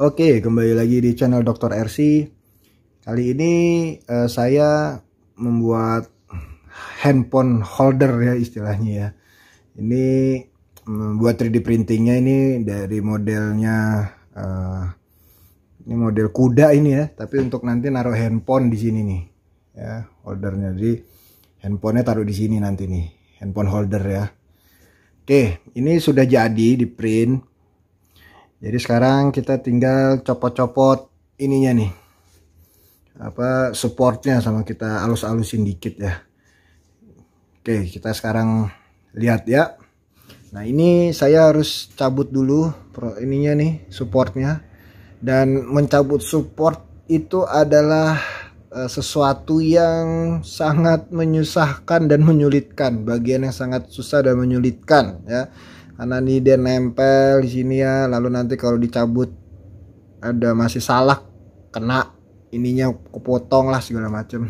Oke, kembali lagi di channel Dr. RC. Kali ini eh, saya membuat handphone holder ya istilahnya ya. Ini membuat 3D printingnya ini dari modelnya eh, ini model kuda ini ya, tapi untuk nanti naruh handphone di sini nih. Ya, holdernya. Jadi handphonenya taruh di sini nanti nih, handphone holder ya. Oke, ini sudah jadi di print jadi sekarang kita tinggal copot-copot ininya nih apa supportnya sama kita alus-alusin dikit ya oke kita sekarang lihat ya nah ini saya harus cabut dulu pro ininya nih supportnya dan mencabut support itu adalah eh, sesuatu yang sangat menyusahkan dan menyulitkan bagian yang sangat susah dan menyulitkan ya karena nih dia nempel di sini ya lalu nanti kalau dicabut ada masih salak kena ininya kepotong lah segala macam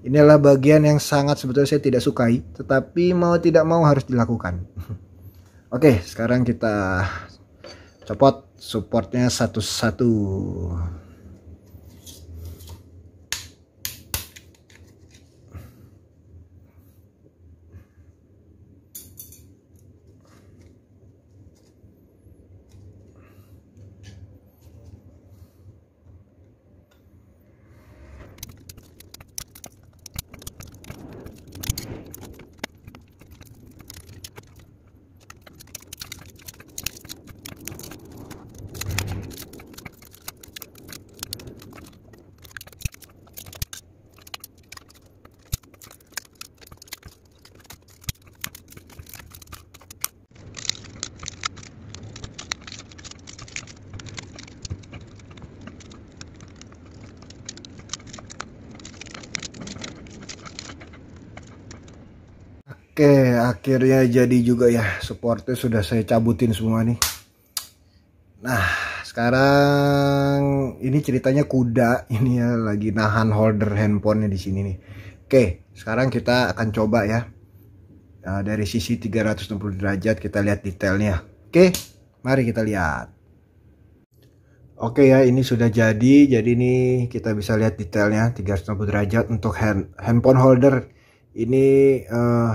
inilah bagian yang sangat sebetulnya saya tidak sukai tetapi mau tidak mau harus dilakukan oke sekarang kita copot supportnya satu-satu Oke, akhirnya jadi juga ya. Supportnya sudah saya cabutin semua nih. Nah, sekarang ini ceritanya kuda ini ya lagi nahan holder handphonenya di sini nih. Oke, sekarang kita akan coba ya. Nah, dari sisi 360 derajat kita lihat detailnya. Oke, mari kita lihat. Oke ya, ini sudah jadi. Jadi ini kita bisa lihat detailnya 360 derajat untuk hand, handphone holder. Ini uh,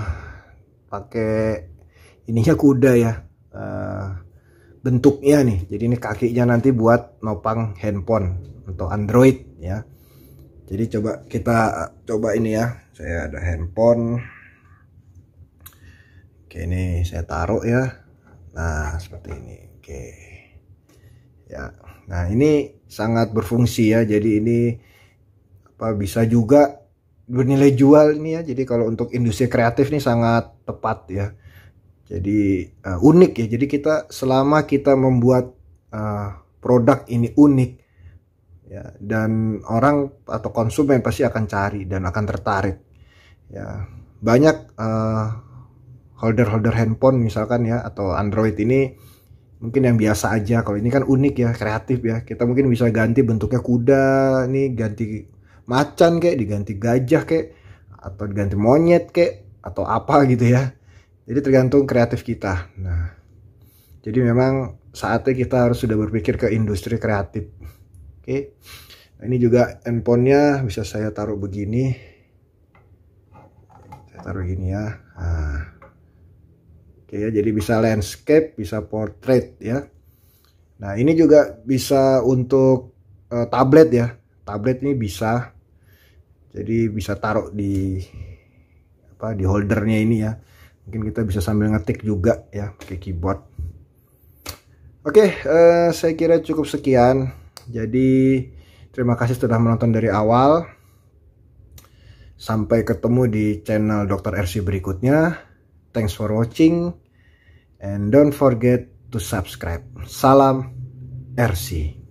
pakai ininya kuda ya uh, bentuknya nih jadi ini kakinya nanti buat nopang handphone atau Android ya jadi coba kita coba ini ya saya ada handphone oke ini saya taruh ya nah seperti ini oke ya nah ini sangat berfungsi ya jadi ini apa bisa juga bernilai jual ini ya. Jadi kalau untuk industri kreatif ini sangat tepat ya. Jadi uh, unik ya. Jadi kita selama kita membuat uh, produk ini unik ya dan orang atau konsumen pasti akan cari dan akan tertarik. Ya. Banyak holder eh, holder-holder handphone misalkan ya atau Android ini mungkin yang biasa aja. Kalau ini kan unik ya, kreatif ya. Kita mungkin bisa ganti bentuknya kuda, nih ganti macan kek, diganti gajah kek, atau diganti monyet kek, atau apa gitu ya jadi tergantung kreatif kita nah jadi memang saatnya kita harus sudah berpikir ke industri kreatif oke nah, ini juga handphonenya bisa saya taruh begini saya taruh gini ya nah. oke ya jadi bisa landscape bisa portrait ya nah ini juga bisa untuk uh, tablet ya tablet ini bisa jadi bisa taruh di apa di holdernya ini ya mungkin kita bisa sambil ngetik juga ya pakai keyboard oke okay, eh, saya kira cukup sekian jadi terima kasih sudah menonton dari awal sampai ketemu di channel Dr. RC berikutnya thanks for watching and don't forget to subscribe salam RC